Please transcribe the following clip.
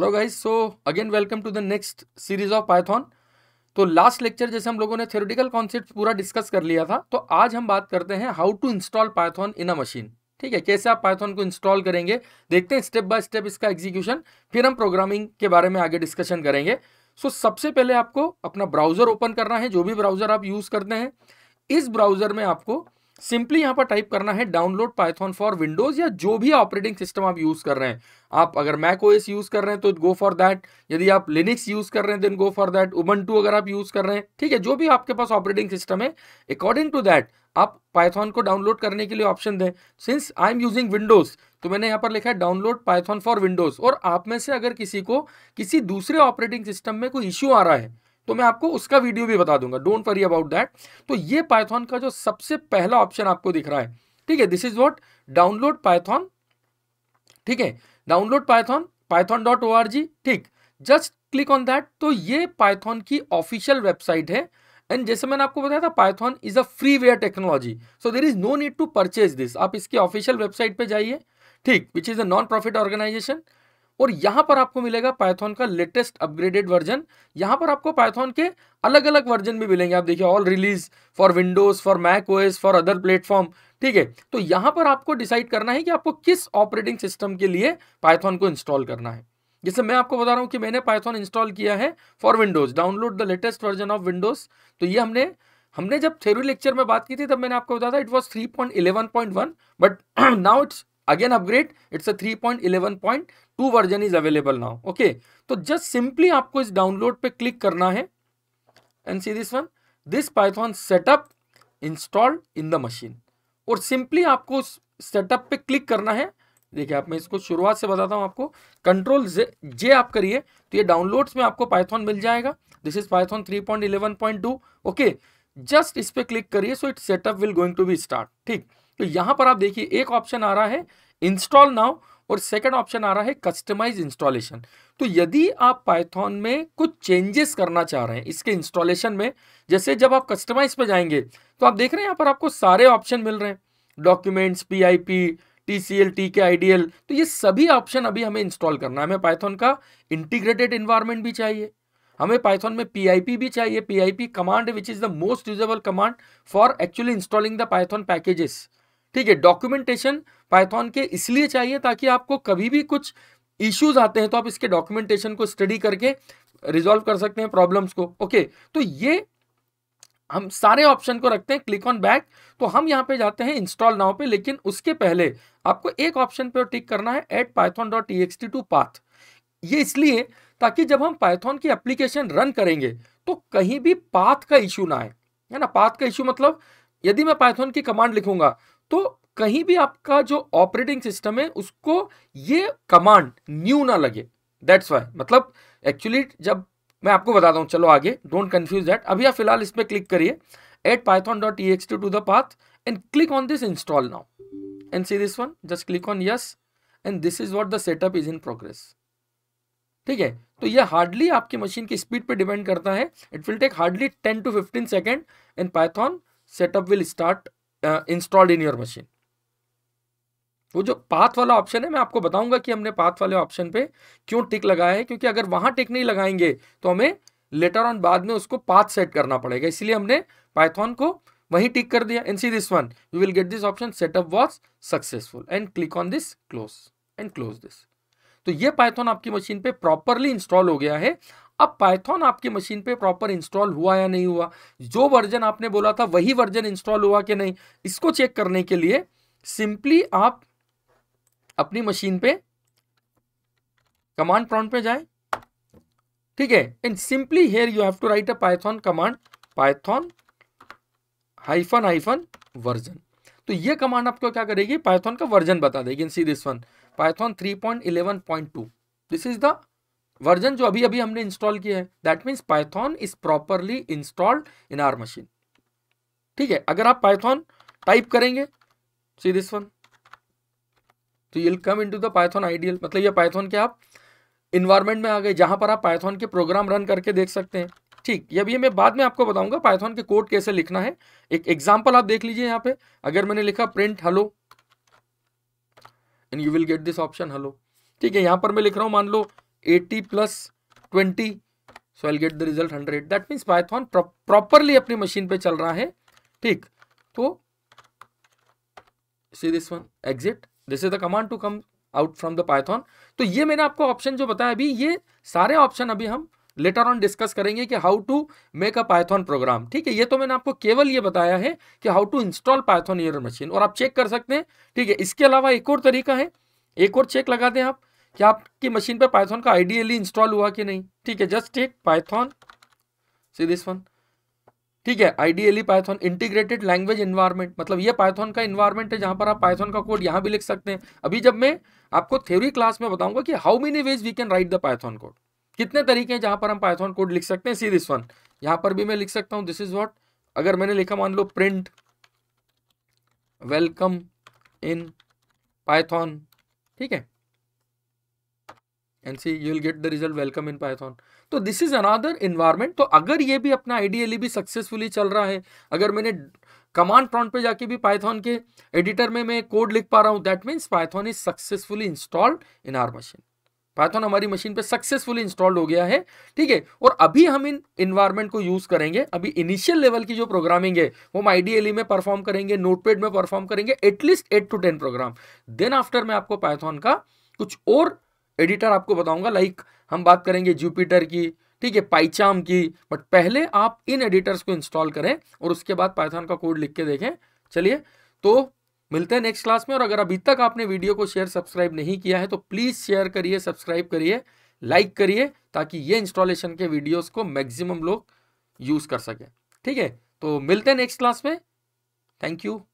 hello guys so again welcome to the next series of Python तो last lecture जैसे हम लोगों ने थ्योरेटिकल कॉन्सेप्ट पूरा डिस्कस कर लिया था तो आज हम बात करते हैं how to install Python in a machine ठीक है कैसे आप पाइथन को इंस्टॉल करेंगे देखते हैं स्टेप बाय स्टेप इसका एग्जीक्यूशन फिर हम प्रोग्रामिंग के बारे में आगे डिस्कशन करेंगे सो so, सबसे पहले आपको अपना ब्राउजर ओपन करना है जो भी ब्राउजर आप यूज करते हैं इस ब्राउजर में आपको सिंपली यहां पर टाइप करना है डाउनलोड पाइथन फॉर विंडोज या जो भी ऑपरेटिंग सिस्टम आप यूज कर रहे हैं आप अगर मैक ओएस यूज कर रहे हैं तो गो फॉर दैट यदि आप लिनिक्स यूज कर रहे हैं then go for that Ubuntu अगर आप यूज कर रहे हैं ठीक है जो भी आपके पास ऑपरेटिंग सिस्टम है अकॉर्डिंग टू दैट आप पाइथन को डाउनलोड करने के लिए ऑप्शन दें since I am using Windows तो मैंने यहाँ पर लिखा है डाउनलोड पाइथन फॉर विंडोज और आप में से अगर किसी को किसी दूसरे ऑपरेटिंग सिस्टम में कोई इश्यू आ रहा है तो मैं आपको उसका वीडियो भी बता दूंगा डोंट वरी अबाउट दैट तो ये पाइथॉन का जो सबसे पहला ऑप्शन आपको दिख रहा है ठीक है this is what download Python ठीक है download Python Python dot O R G ठीक जस्ट क्लिक ऑन दैट तो ये पाइथॉन की ऑफिशियल वेबसाइट है एंड जैसे मैंने आपको बताया था Python is a free ware technology so there is no need to purchase this आप इसकी ऑफिशियल वेबसाइट पे जाइए ठीक which is a non profit organisation और यहां पर आपको मिलेगा पाइथन का लेटेस्ट अपग्रेडेड वर्जन यहां पर आपको पाइथन के अलग अलग वर्जन भी मिलेंगे आप देखिए all release for Windows for Mac O S for other platform ठीक है तो यहाँ पर आपको डिसाइड करना है कि आपको किस ऑपरेटिंग सिस्टम के लिए पाइथन को इंस्टॉल करना है जैसे मैं आपको बता रहा हूं कि मैंने पाइथन इंस्टॉल किया है for Windows download the latest version of Windows तो ये हमने हमने जब थे लेक्चर में बात की थी तब मैंने आपको बताया था it was three point eleven point one but now it's again upgrade it's a two version is available now okay तो जस्ट सिंपली आपको इस डाउनलोड पे क्लिक करना है and see this one this Python setup installed in the machine और simply आपको setup पे click करना है देखिए आप मैं इसको शुरुआत से बताता हूँ आपको कंट्रोल जे आप करिए तो ये डाउनलोड में आपको पाइथन मिल जाएगा this is Python three point eleven point two okay just इस पे क्लिक करिए so it setup will going to be start ठीक तो यहां पर आप देखिए एक ऑप्शन आ रहा है इंस्टॉल नाउ और सेकंड ऑप्शन आ रहा है कस्टमाइज इंस्टॉलेशन तो यदि आप पाइथन में कुछ चेंजेस करना चाह रहे हैं इसके इंस्टॉलेशन में जैसे जब आप कस्टमाइज पे जाएंगे तो आप देख रहे हैं यहाँ पर आपको सारे ऑप्शन मिल रहे हैं documents P I P T के तो ये सभी ऑप्शन अभी हमें इंस्टॉल करना है हमें पाइथन का इंटीग्रेटेड इन्वायरमेंट भी चाहिए हमें पाइथन में पी भी चाहिए P command which is the most usable command for actually installing the Python packages ठीक है डॉक्यूमेंटेशन पाइथॉन के इसलिए चाहिए ताकि आपको कभी भी कुछ इश्यूज आते हैं तो आप इसके डॉक्यूमेंटेशन को स्टडी करके रिजोल्व कर सकते हैं प्रॉब्लम्स को ओके तो ये हम सारे ऑप्शन को रखते हैं क्लिक ऑन बैक तो हम यहां पे जाते हैं इंस्टॉल नाउ पे लेकिन उसके पहले आपको एक ऑप्शन पे टिक करना है add Python dot T X to path ये इसलिए ताकि जब हम पाइथॉन की एप्लीकेशन रन करेंगे तो कहीं भी पाथ का इश्यू ना आए है ना पाथ का इश्यू मतलब यदि मैं पाइथॉन की कमांड लिखूंगा तो कहीं भी आपका जो ऑपरेटिंग सिस्टम है उसको ये कमांड न्यू ना लगे दैट्स वाई मतलब एक्चुअली जब मैं आपको बताता हूँ चलो आगे डोंट कन्फ्यूज दैट अभी आप फिलहाल इस पर क्लिक करिए add Python dot E X to the path and click on this install now and see this one just click on yes and this is what the setup is in progress ठीक है तो ये hardly आपकी machine की speed पे depend करता है it will take hardly ten to fifteen second and Python setup will start installed in your machine वो जो पाथ वाला ऑप्शन है मैं आपको बताऊंगा कि हमने पाथ वाले ऑप्शन पे क्यों टिक लगाया है क्योंकि अगर वहां टिक नहीं लगाएंगे तो हमें लेटर ऑन बाद में उसको पाथ सेट करना पड़ेगा इसलिए हमने पाइथॉन को वहीं टिक कर दिया and see this one you will get this option setup was successful and click on this close and close this तो ये पाइथॉन आपकी मशीन पे प्रॉपरली इंस्टॉल हो गया है अब पाइथन आपकी मशीन पे प्रॉपर इंस्टॉल हुआ या नहीं हुआ जो वर्जन आपने बोला था वही वर्जन इंस्टॉल हुआ कि नहीं इसको चेक करने के लिए सिंपली आप अपनी मशीन पे कमांड प्रॉन्ट पे जाए ठीक है and simply here you have to write a Python command Python hyphen hyphen version तो ये कमांड आपको क्या करेगी पाइथन का वर्जन बता देगी see this one Python 3.11.2 this is the version जो अभी अभी हमने इंस्टॉल किया है that means Python is properly installed in our machine ठीक है अगर आप पाइथॉन टाइप करेंगे सी दिस वन तो ये come into the Python IDLE मतलब ये पाइथॉन के आप इन्वायरमेंट में आ गए जहां पर आप पाइथॉन के प्रोग्राम रन करके देख सकते हैं ठीक ये अभी मैं बाद में आपको बताऊंगा पाइथॉन के कोड कैसे लिखना है एक एग्जाम्पल आप देख लीजिए यहाँ पे अगर मैंने लिखा print hello and you will get this option hello ठीक है यहां पर मैं लिख रहा हूं मान लो eighty plus twenty so I get the result hundred that means Python properly अपनी मशीन पे चल रहा है ठीक तो see this one exit this is the command to come out from the Python तो ये मैंने आपको ऑप्शन जो बताया अभी ये सारे ऑप्शन अभी हम लेटर ऑन डिस्कस करेंगे कि how to make a Python program ठीक है ये तो मैंने आपको केवल ये बताया है कि how to install Python your machine और आप चेक कर सकते हैं ठीक है इसके अलावा एक और तरीका है एक और चेक लगा दें आप कि आपकी मशीन पे पाइथन का आइडियली इंस्टॉल हुआ कि नहीं ठीक है just take Python see this one ठीक है ideally Python integrated language environment मतलब ये पाइथन का इन्वायरमेंट है जहां पर आप पाइथन का कोड यहां भी लिख सकते हैं अभी जब मैं आपको थ्योरी क्लास में बताऊंगा कि how many ways we can write the Python code कितने तरीके हैं जहां पर हम पाइथन कोड लिख सकते हैं सी दिस वन यहां पर भी मैं लिख सकता हूं दिस इज वॉट अगर मैंने लिखा मान लो प्रिंट वेलकम इन पाइथन ठीक है and see you will get the result welcome in Python तो दिस इज अनादर इन्वायरमेंट तो अगर ये भी अपना आइडियली भी सक्सेसफुली चल रहा है अगर मैंने कमांड प्रॉन्ट पे जाके भी पाइथन के एडिटर में मैं कोड लिख पा रहा हूँ that means Python is successfully installed in our machine Python हमारी मशीन पे सक्सेसफुली इंस्टॉल्ड हो गया है ठीक है और अभी हम इन इन्वायरमेंट को यूज़ करेंगे अभी इनिशियल लेवल की जो प्रोग्रामिंग है वो हम आईडीएलई में परफॉर्म करेंगे नोटपेड में परफॉर्म करेंगे at least eight to ten program then after में आपको पाइथन का कुछ और एडिटर आपको बताऊंगा लाइक हम बात करेंगे जुपिटर की ठीक है पाइचाम की बट पहले आप इन एडिटर्स को इंस्टॉल करें और उसके बाद पाइथन का कोड लिख के देखें चलिए तो मिलते हैं नेक्स्ट क्लास में और अगर अभी तक आपने वीडियो को शेयर सब्सक्राइब नहीं किया है तो प्लीज़ शेयर करिए सब्सक्राइब करिए लाइक करिए ताकि ये इंस्टॉलेशन के वीडियोस को मैक्सिमम लोग यूज़ कर सकें ठीक है तो मिलते हैं नेक्स्ट क्लास में थैंक यू